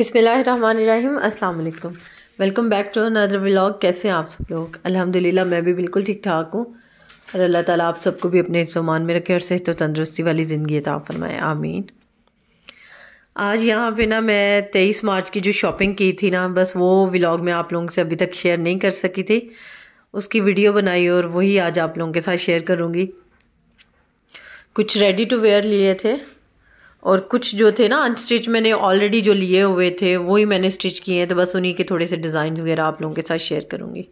अस्सलाम वालेकुम welcome back to another vlog कैसे हैं आप सब लोग अल्हम्दुलिल्लाह मैं भी बिल्कुल ठीक ठाक हूँ और अल्लाह ताला आप सबको भी अपने हिफ्समान में रखे और सेहत तो तंदरुस्ती वाली ज़िंदगी अता फरमाए आमीन आज यहाँ पे ना मैं तेईस मार्च की जो शॉपिंग की थी ना बस वो व्लॉग मैं आप लोगों से अभी तक शेयर नहीं कर सकी थी उसकी वीडियो बनाई और वही आज आप लोगों के साथ शेयर करूँगी कुछ रेडी टू वेयर लिए थे और कुछ जो थे ना अनस्टिच मैंने ऑलरेडी जो लिए हुए थे वही मैंने स्टिच किए हैं तो बस उन्हीं के थोड़े से डिज़ाइन वगैरह आप लोगों के साथ शेयर करूँगी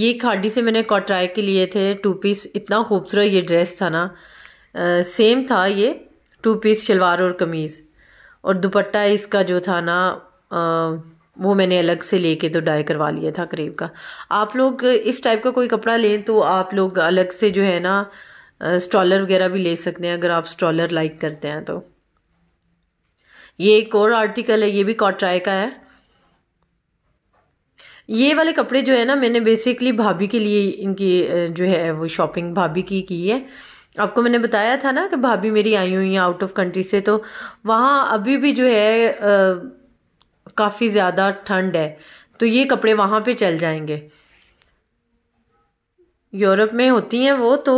ये खाडी से मैंने कॉट्राई के लिए थे टू पीस इतना खूबसूरत ये ड्रेस था ना आ, सेम था ये टू पीस शलवार और कमीज़ और दुपट्टा इसका जो था ना आ, वो मैंने अलग से लेके तो डाई करवा लिया था करीब का आप लोग इस टाइप का कोई कपड़ा लें तो आप लोग अलग से जो है ना स्ट्रॉलर वगैरह भी ले सकते हैं अगर आप स्ट्रॉलर लाइक करते हैं तो ये एक और आर्टिकल है ये भी कॉट्राई का है ये वाले कपड़े जो है ना मैंने बेसिकली भाभी के लिए इनकी जो है वो शॉपिंग भाभी की की है आपको मैंने बताया था ना कि भाभी मेरी आई हुई हैं आउट ऑफ कंट्री से तो वहाँ अभी भी जो है काफ़ी ज़्यादा ठंड है तो ये कपड़े वहाँ पे चल जाएंगे यूरोप में होती हैं वो तो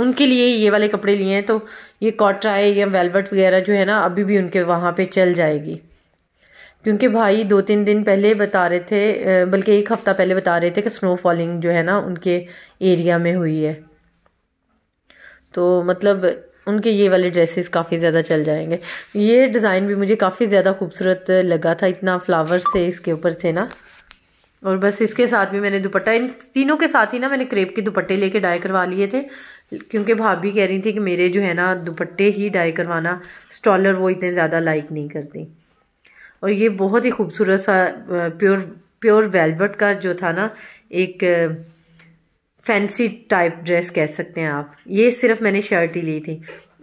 उनके लिए ये वाले कपड़े लिए हैं तो ये कॉटराए या वेलवेट वगैरह जो है ना अभी भी उनके वहाँ पे चल जाएगी क्योंकि भाई दो तीन दिन पहले बता रहे थे बल्कि एक हफ़्ता पहले बता रहे थे कि स्नो फॉलिंग जो है ना उनके एरिया में हुई है तो मतलब उनके ये वाले ड्रेसेस काफ़ी ज़्यादा चल जाएंगे ये डिज़ाइन भी मुझे काफ़ी ज़्यादा खूबसूरत लगा था इतना फ्लावर से इसके ऊपर थे ना और बस इसके साथ भी मैंने दुपट्टा इन तीनों के साथ ही ना मैंने क्रेप के दुपट्टे लेके डाई करवा लिए थे क्योंकि भाभी कह रही थी कि मेरे जो है ना दुपट्टे ही डाई करवाना स्टॉलर वो इतने ज़्यादा लाइक नहीं करती और ये बहुत ही खूबसूरत सा प्योर प्योर वेलवेट का जो था ना एक फैंसी टाइप ड्रेस कह सकते हैं आप ये सिर्फ मैंने शर्ट ही ली थी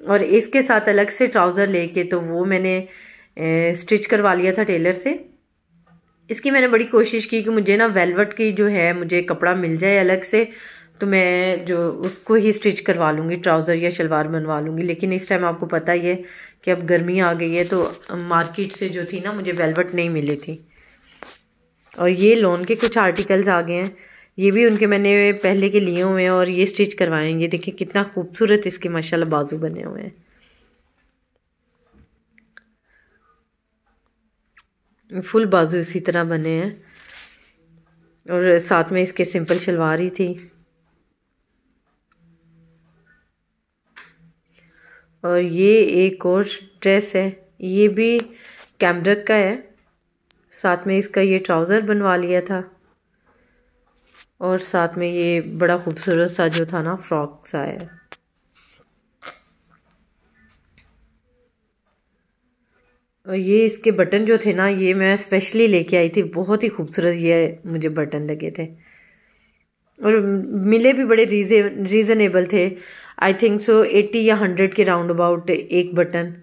और इसके साथ अलग से ट्राउज़र ले तो वो मैंने स्टिच करवा लिया था टेलर से इसकी मैंने बड़ी कोशिश की कि मुझे ना वेलवेट की जो है मुझे कपड़ा मिल जाए अलग से तो मैं जो उसको ही स्टिच करवा लूँगी ट्राउज़र या शलवार बनवा लूँगी लेकिन इस टाइम आपको पता ही है कि अब गर्मी आ गई है तो मार्केट से जो थी ना मुझे वेलवेट नहीं मिली थी और ये लोन के कुछ आर्टिकल्स आ गए हैं ये भी उनके मैंने पहले के लिए हुए हैं और ये स्टिच करवाएंगे देखिए कितना खूबसूरत इसके माशाल्लाह बाजू बने हुए हैं फुल बाजू इसी तरह बने हैं और साथ में इसके सिंपल शलवार ही थी और ये एक और ड्रेस है ये भी कैमरक का है साथ में इसका ये ट्राउज़र बनवा लिया था और साथ में ये बड़ा खूबसूरत सा जो था ना फ्रॉक सा है ये इसके बटन जो थे ना ये मैं स्पेशली लेके आई थी बहुत ही खूबसूरत ये मुझे बटन लगे थे और मिले भी बड़े रीजे रीज़नेबल थे आई थिंक सो एटी या हंड्रेड के राउंड अबाउट एक बटन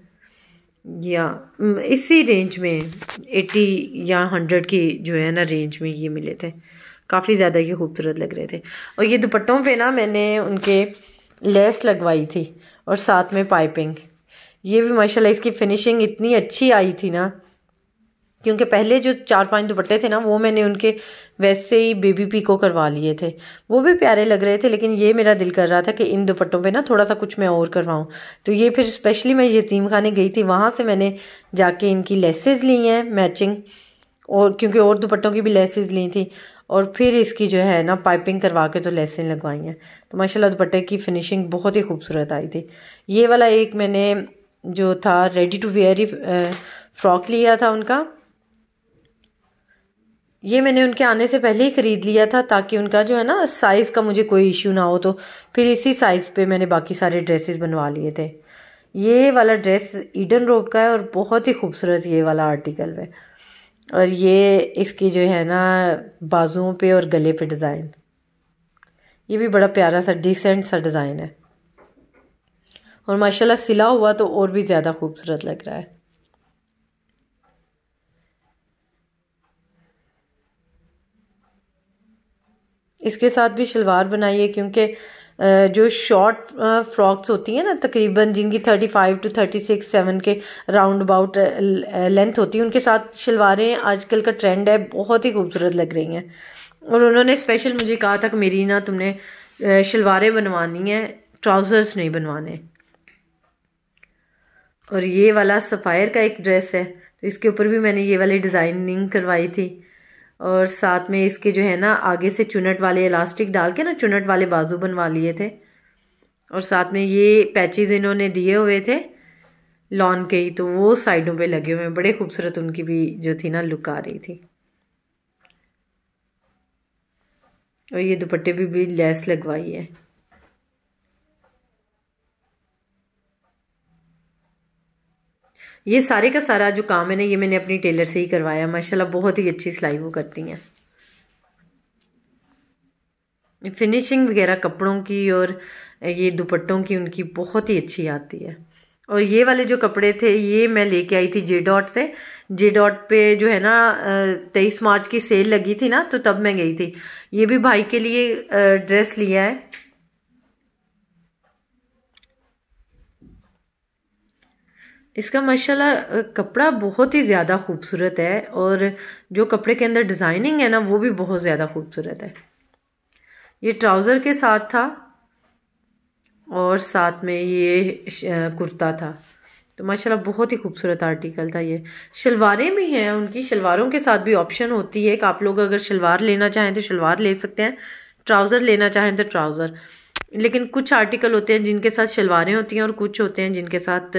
या इसी रेंज में एटी या हंड्रेड की जो है ना रेंज में ये मिले थे काफ़ी ज़्यादा ये खूबसूरत लग रहे थे और ये दुपट्टों पे ना मैंने उनके लेस लगवाई थी और साथ में पाइपिंग ये भी माशाल्लाह इसकी फिनिशिंग इतनी अच्छी आई थी ना क्योंकि पहले जो चार पांच दुपट्टे थे ना वो मैंने उनके वैसे ही बेबी पी को करवा लिए थे वो भी प्यारे लग रहे थे लेकिन ये मेरा दिल कर रहा था कि इन दुपट्टों पे ना थोड़ा सा कुछ मैं और करवाऊँ तो ये फिर स्पेशली मैं यतीम खाने गई थी वहाँ से मैंने जाके इनकी लेसेज ली हैं मैचिंग और क्योंकि और दुपट्टों की भी लेसेज ली थी और फिर इसकी जो है ना पाइपिंग करवा के तो लेसें लगवाई हैं तो माशाल्लाह दुपट्टे की फिनिशिंग बहुत ही खूबसूरत आई थी ये वाला एक मैंने जो था रेडी टू वेयर ही फ्रॉक लिया था उनका ये मैंने उनके आने से पहले ही ख़रीद लिया था ताकि उनका जो है ना साइज़ का मुझे कोई इश्यू ना हो तो फिर इसी साइज़ पे मैंने बाकी सारे ड्रेसेस बनवा लिए थे ये वाला ड्रेस ईडन रोप का है और बहुत ही खूबसूरत ये वाला आर्टिकल है और ये इसकी जो है ना बाजुओं पे और गले पे डिज़ाइन ये भी बड़ा प्यारा सा डिसेंट सा डिज़ाइन है और माशाल्लाह सिला हुआ तो और भी ज़्यादा खूबसूरत लग रहा है इसके साथ भी शलवार बनाइए क्योंकि जो शॉर्ट फ्रॉक्स होती हैं ना तकरीबन जिनकी thirty five to thirty six seven के राउंड अबाउट लेंथ होती है उनके साथ शलवारें आजकल का ट्रेंड है बहुत ही खूबसूरत लग रही हैं और उन्होंने स्पेशल मुझे कहा था कि मेरी ना तुमने शलवारें बनवानी हैं ट्राउज़र्स नहीं बनवाने और ये वाला सफ़ायर का एक ड्रेस है तो इसके ऊपर भी मैंने ये वाली डिज़ाइनिंग करवाई थी और साथ में इसके जो है ना आगे से चुनट वाले इलास्टिक डाल के ना चुनट वाले बाजू बनवा लिए थे और साथ में ये पैचेज इन्होंने दिए हुए थे लॉन के ही तो वो साइडों पे लगे हुए हैं बड़े खूबसूरत उनकी भी जो थी ना लुक आ रही थी और ये दुपट्टे भी, भी लेस लगवाई है ये सारे का सारा जो काम है ना ये मैंने अपनी टेलर से ही करवाया माशाल्लाह बहुत ही अच्छी सिलाई वो करती हैं फिनिशिंग वगैरह कपड़ों की और ये दुपट्टों की उनकी बहुत ही अच्छी आती है और ये वाले जो कपड़े थे ये मैं लेके आई थी जे डॉट से जे डॉट पे जो है ना तेईस मार्च की सेल लगी थी ना तो तब मैं गई थी ये भी भाई के लिए ड्रेस लिया है इसका माशाल्लाह कपड़ा बहुत ही ज़्यादा खूबसूरत है और जो कपड़े के अंदर डिज़ाइनिंग है ना वो भी बहुत ज़्यादा खूबसूरत है ये ट्राउज़र के साथ था और साथ में ये कुर्ता था तो माशाल्लाह बहुत ही खूबसूरत आर्टिकल था ये शलवारें भी हैं उनकी शलवारों के साथ भी ऑप्शन होती है कि आप लोग अगर शलवार लेना चाहें तो शलवार ले सकते हैं ट्राउज़र लेना चाहें तो ट्राउज़र लेकिन कुछ आर्टिकल होते हैं जिनके साथ शलवारें होती हैं और कुछ होते हैं जिनके साथ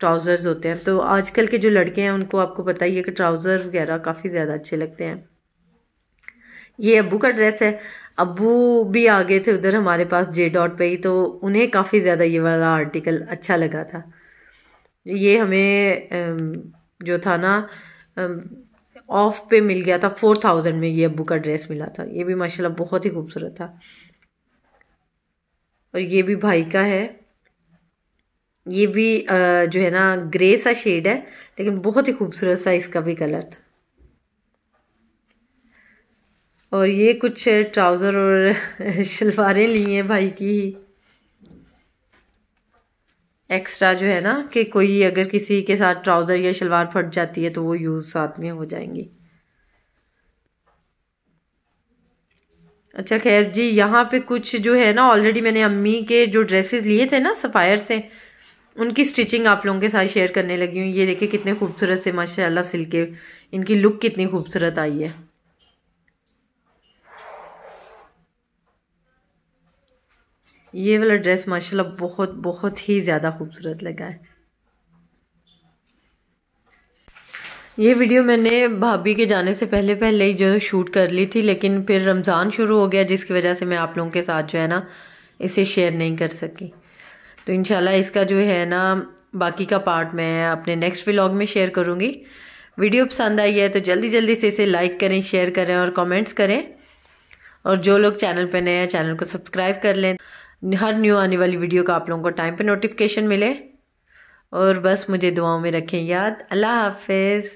ट्राउज़र्स होते हैं तो आजकल के जो लड़के हैं उनको आपको पता ही है कि ट्राउज़र वगैरह काफ़ी ज़्यादा अच्छे लगते हैं ये अबू का ड्रेस है अबू भी आ गए थे उधर हमारे पास जे डॉट पे ही तो उन्हें काफ़ी ज़्यादा ये वाला आर्टिकल अच्छा लगा था ये हमें जो था ना ऑफ पे मिल गया था फोर थाउजेंड में ये अबू का ड्रेस मिला था ये भी माशाल्लाह बहुत ही खूबसूरत था और ये भी भाई का है ये भी जो है ना ग्रे सा शेड है लेकिन बहुत ही खूबसूरत सा इसका भी कलर था और ये कुछ ट्राउज़र और शलवारें ली हैं भाई की ही एक्स्ट्रा जो है ना कि कोई अगर किसी के साथ ट्राउज़र या शलवार फट जाती है तो वो यूज़ साथ में हो जाएंगी अच्छा खैर जी यहाँ पे कुछ जो है ना ऑलरेडी मैंने अम्मी के जो ड्रेसेस लिए थे ना सफ़ायर से उनकी स्टिचिंग आप लोगों के साथ शेयर करने लगी हूँ ये देखिए कितने खूबसूरत से माशाल्लाह सिल के इनकी लुक कितनी खूबसूरत आई है ये वाला ड्रेस माशाल्लाह बहुत बहुत ही ज़्यादा खूबसूरत लगा है ये वीडियो मैंने भाभी के जाने से पहले पहले ही जो है शूट कर ली थी लेकिन फिर रमज़ान शुरू हो गया जिसकी वजह से मैं आप लोगों के साथ जो है ना इसे शेयर नहीं कर सकी तो इन इसका जो है ना बाकी का पार्ट मैं अपने नेक्स्ट व्लॉग में शेयर करूँगी वीडियो पसंद आई है तो जल्दी जल्दी से इसे लाइक करें शेयर करें और कमेंट्स करें और जो लोग चैनल पर नए हैं चैनल को सब्सक्राइब कर लें हर न्यू आने वाली वीडियो का आप लोगों को टाइम पर नोटिफिकेशन मिले और बस मुझे दुआओं में रखें याद अल्लाह हाफिज़